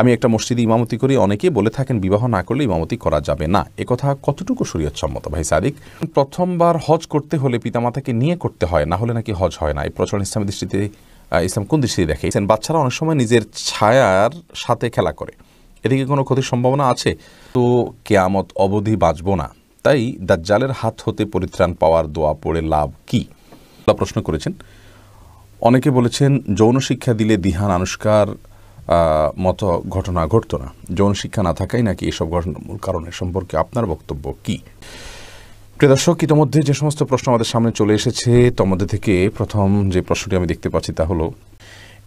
আমি একটা মসজিদে ইমামতি করি অনেকেই বলে থাকেন বিবাহ না করলে ইমামতি করা যাবে না একথা কতটুকু সম্মত ভাই সাদিক প্রথমবার হজ করতে হলে পিতামাতাকে নিয়ে করতে হয় না হলে নাকি হজ হয় না এই প্রচলন ইসলামী দৃষ্টিতে ইসলাম কোন দৃষ্টিতে দেখে বাচ্চারা অনেক সময় নিজের ছায়ার সাথে খেলা করে এদিকে কোনো ক্ষতির সম্ভাবনা আছে তো কেয়ামত অবধি বাঁচব না তাই দাজ্জালের হাত হতে পরিত্রাণ পাওয়ার দোয়া পড়ে লাভ কি প্রশ্ন করেছেন অনেকে বলেছেন যৌন শিক্ষা দিলে দিহান আনুষ্কার মতো ঘটনা ঘটত না যৌন শিক্ষা না থাকাই নাকি এসব ঘটনার মূল কারণে সম্পর্কে আপনার বক্তব্য কী প্রিয়দর্শক ইতোমধ্যে যে সমস্ত প্রশ্ন আমাদের সামনে চলে এসেছে তোমাদের থেকে প্রথম যে প্রশ্নটি আমি দেখতে পাচ্ছি তা হলো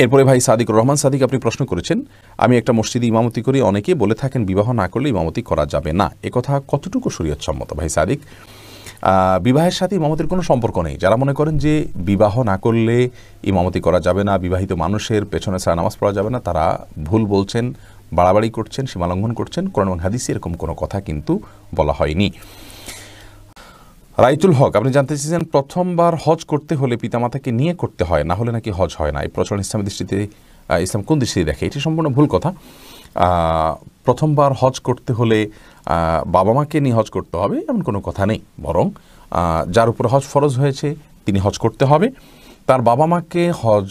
এরপরে ভাই সাদিক রহমান সাদিক আপনি প্রশ্ন করেছেন আমি একটা মসজিদে ইমামতি করি অনেকে বলে থাকেন বিবাহ না করলে ইমামতি করা যাবে না একথা কতটুকু শরীয়ত সম্মত ভাই সাদিক বিবাহের সাথে ইমামতির কোনো সম্পর্ক নেই যারা মনে করেন যে বিবাহ না করলে ইমামতি করা যাবে না বিবাহিত মানুষের পেছনে সারা নামাজ পড়া যাবে না তারা ভুল বলছেন বাড়াবাড়ি করছেন সীমালঙ্ঘন করছেন কোরআন হাদিস এরকম কোনো কথা কিন্তু বলা হয়নি রাইতুল হক আপনি জানতে চেয়েছেন প্রথমবার হজ করতে হলে পিতামাতাকে নিয়ে করতে হয় না হলে নাকি হজ হয় না এই প্রচলন ইসলামের দৃষ্টিতে ইসলাম কোন দৃষ্টিতে দেখে এটি সম্পূর্ণ ভুল কথা প্রথমবার হজ করতে হলে বাবা মাকে নিয়ে হজ করতে হবে এমন কোনো কথা নেই বরং যার উপর হজ ফরজ হয়েছে তিনি হজ করতে হবে তার বাবা মাকে হজ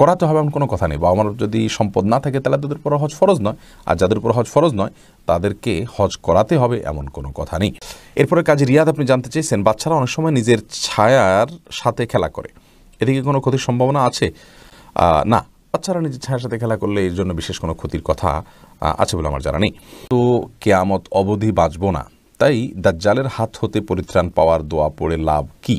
করাতে হবে এমন কোনো কথা নেই বাবা মার যদি সম্পদ না থাকে তাহলে তাদের উপর হজ ফরজ নয় আর যাদের উপর হজ ফরজ নয় তাদেরকে হজ করাতে হবে এমন কোনো কথা নেই এরপরে কাজে রিয়াদ আপনি জানতে চেয়েছেন বাচ্চারা অনেক সময় নিজের ছায়ার সাথে খেলা করে এদিকে কোনো ক্ষতির সম্ভাবনা আছে না বাচ্চারা নিজের ছায়ার সাথে খেলা করলে এর জন্য বিশেষ কোনো ক্ষতির কথা আছে বলে আমার জানা নেই তো কেয়ামত অবধি বাঁচব না তাই দাজ্জালের হাত হতে পরিত্রাণ পাওয়ার দোয়া পড়ে লাভ কি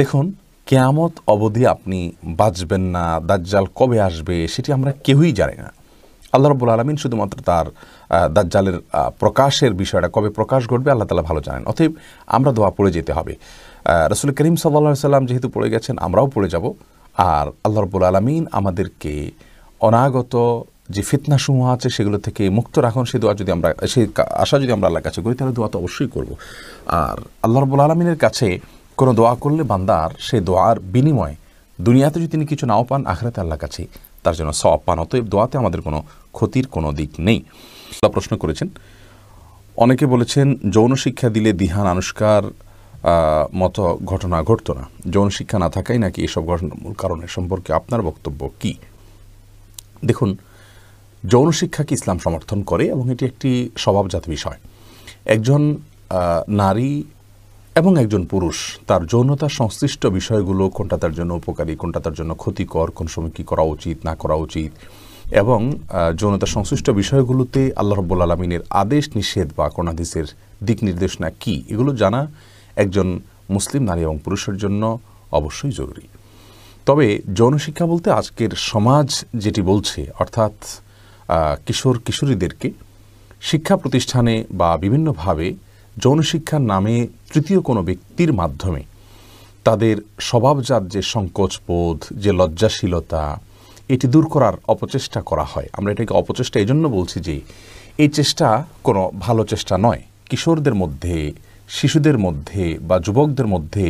দেখুন কেয়ামত অবধি আপনি বাঁচবেন না দাজ্জাল কবে আসবে সেটি আমরা কেউই জানি না আল্লাহ রব্বুল আলমিন শুধুমাত্র তার দাজ্জালের প্রকাশের বিষয়টা কবে প্রকাশ ঘটবে আল্লাহ তালা ভালো জানেন অতএব আমরা দোয়া পড়ে যেতে হবে রসুল করিম সাল্লা সাল্লাম যেহেতু পড়ে গেছেন আমরাও পড়ে যাব আর আল্লাহ রব্বুল আলমিন আমাদেরকে অনাগত যে ফিতনাসমূহ আছে সেগুলো থেকে মুক্ত রাখুন সে দোয়া যদি আমরা সেই আশা যদি আমরা আল্লাহর কাছে করি তাহলে দোয়া তো অবশ্যই করব আর আল্লাহ রব্বুল আলমিনের কাছে কোনো দোয়া করলে বান্দার সে দোয়ার বিনিময়ে দুনিয়াতে যদি তিনি কিছু নাও পান আখরাতে আল্লাহর কাছে তার জন্য সব পান অতএব দোয়াতে আমাদের কোনো ক্ষতির কোনো দিক নেই প্রশ্ন করেছেন অনেকে বলেছেন যৌন শিক্ষা দিলে দিহান আনুষ্কার মতো ঘটনা ঘটত না যৌন শিক্ষা না থাকাই নাকি এসব ঘটনার মূল কারণে সম্পর্কে আপনার বক্তব্য কি দেখুন যৌন শিক্ষাকে ইসলাম সমর্থন করে এবং এটি একটি স্বভাবজাত বিষয় একজন নারী এবং একজন পুরুষ তার যৌনতা সংশ্লিষ্ট বিষয়গুলো কোনটা তার জন্য উপকারী কোনটা তার জন্য ক্ষতিকর কোন সময় কী করা উচিত না করা উচিত এবং যৌনতা সংশ্লিষ্ট বিষয়গুলোতে আল্লাহ রব্বুল আলমিনের আদেশ নিষেধ বা কোনাদিসের দিক নির্দেশনা কী এগুলো জানা একজন মুসলিম নারী এবং পুরুষের জন্য অবশ্যই জরুরি তবে যৌনশিক্ষা বলতে আজকের সমাজ যেটি বলছে অর্থাৎ কিশোর কিশোরীদেরকে শিক্ষা প্রতিষ্ঠানে বা বিভিন্নভাবে যৌনশিক্ষার নামে তৃতীয় কোনো ব্যক্তির মাধ্যমে তাদের স্বভাবজাত যে সংকোচবোধ যে লজ্জাশীলতা এটি দূর করার অপচেষ্টা করা হয় আমরা এটাকে অপচেষ্টা এই জন্য বলছি যে এই চেষ্টা কোনো ভালো চেষ্টা নয় কিশোরদের মধ্যে শিশুদের মধ্যে বা যুবকদের মধ্যে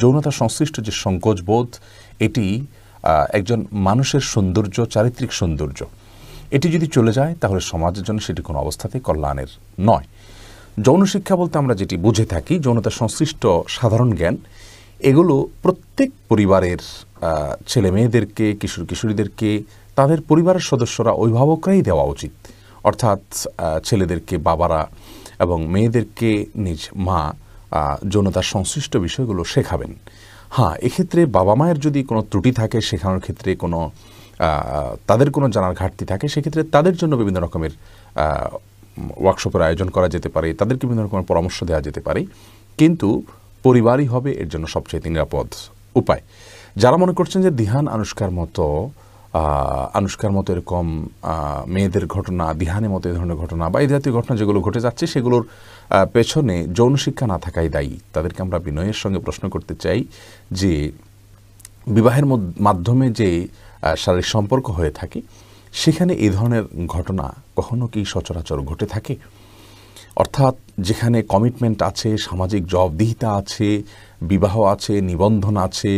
যৌনতা সংশ্লিষ্ট যে সংকোচবোধ এটি একজন মানুষের সৌন্দর্য চারিত্রিক সৌন্দর্য এটি যদি চলে যায় তাহলে সমাজের জন্য সেটি কোনো অবস্থাতেই কল্যাণের নয় যৌন শিক্ষা বলতে আমরা যেটি বুঝে থাকি যৌনতা সংশ্লিষ্ট সাধারণ জ্ঞান এগুলো প্রত্যেক পরিবারের ছেলে মেয়েদেরকে কিশোর কিশোরীদেরকে তাদের পরিবারের সদস্যরা অভিভাবকরাই দেওয়া উচিত অর্থাৎ ছেলেদেরকে বাবারা এবং মেয়েদেরকে নিজ মা যৌনতার সংশ্লিষ্ট বিষয়গুলো শেখাবেন হ্যাঁ এক্ষেত্রে বাবা মায়ের যদি কোনো ত্রুটি থাকে শেখানোর ক্ষেত্রে কোনো তাদের কোনো জানার ঘাটতি থাকে সেক্ষেত্রে তাদের জন্য বিভিন্ন রকমের ওয়ার্কশপের আয়োজন করা যেতে পারে তাদেরকে বিভিন্ন রকমের পরামর্শ দেওয়া যেতে পারে কিন্তু পরিবারই হবে এর জন্য সবচেয়ে নিরাপদ উপায় যারা মনে করছেন যে দিহান আনুষ্কার মতো আনুষ্কার মতো এরকম মেয়েদের ঘটনা দিহানের মতো এই ধরনের ঘটনা বা এই জাতীয় ঘটনা যেগুলো ঘটে যাচ্ছে সেগুলোর পেছনে যৌন শিক্ষা না থাকাই দায়ী তাদেরকে আমরা বিনয়ের সঙ্গে প্রশ্ন করতে চাই যে বিবাহের মাধ্যমে যে শারীরিক সম্পর্ক হয়ে থাকে সেখানে এই ধরনের ঘটনা কখনো কি সচরাচর ঘটে থাকে অর্থাৎ যেখানে কমিটমেন্ট আছে সামাজিক জবাবদিহিতা আছে বিবাহ আছে নিবন্ধন আছে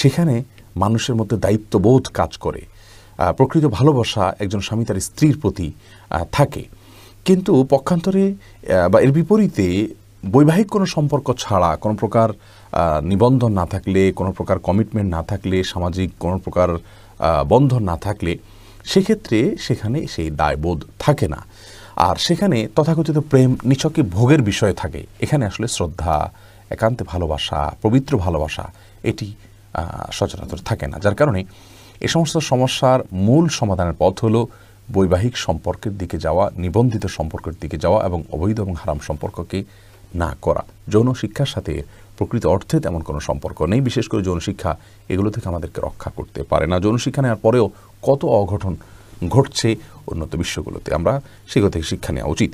সেখানে মানুষের মধ্যে দায়িত্ববোধ কাজ করে প্রকৃত ভালোবাসা একজন স্বামী তার স্ত্রীর প্রতি থাকে কিন্তু পক্ষান্তরে বা এর বিপরীতে বৈবাহিক কোনো সম্পর্ক ছাড়া কোনো প্রকার নিবন্ধন না থাকলে কোনো প্রকার কমিটমেন্ট না থাকলে সামাজিক কোনো প্রকার বন্ধন না থাকলে সেক্ষেত্রে সেখানে সেই দায়বোধ থাকে না আর সেখানে তথাকথিত প্রেম নিছকে ভোগের বিষয় থাকে এখানে আসলে শ্রদ্ধা একান্তে ভালোবাসা পবিত্র ভালোবাসা এটি সচরাচর থাকে না যার কারণে এ সমস্ত সমস্যার মূল সমাধানের পথ হলো বৈবাহিক সম্পর্কের দিকে যাওয়া নিবন্ধিত সম্পর্কের দিকে যাওয়া এবং অবৈধ এবং হারাম সম্পর্ককে না করা যৌন শিক্ষার সাথে প্রকৃত অর্থে তেমন কোনো সম্পর্ক নেই বিশেষ করে যৌন শিক্ষা এগুলো থেকে আমাদেরকে রক্ষা করতে পারে না যৌন শিক্ষা নেওয়ার পরেও কত অঘটন ঘটছে উন্নত বিশ্বগুলোতে আমরা সেগুলো থেকে শিক্ষা নেওয়া উচিত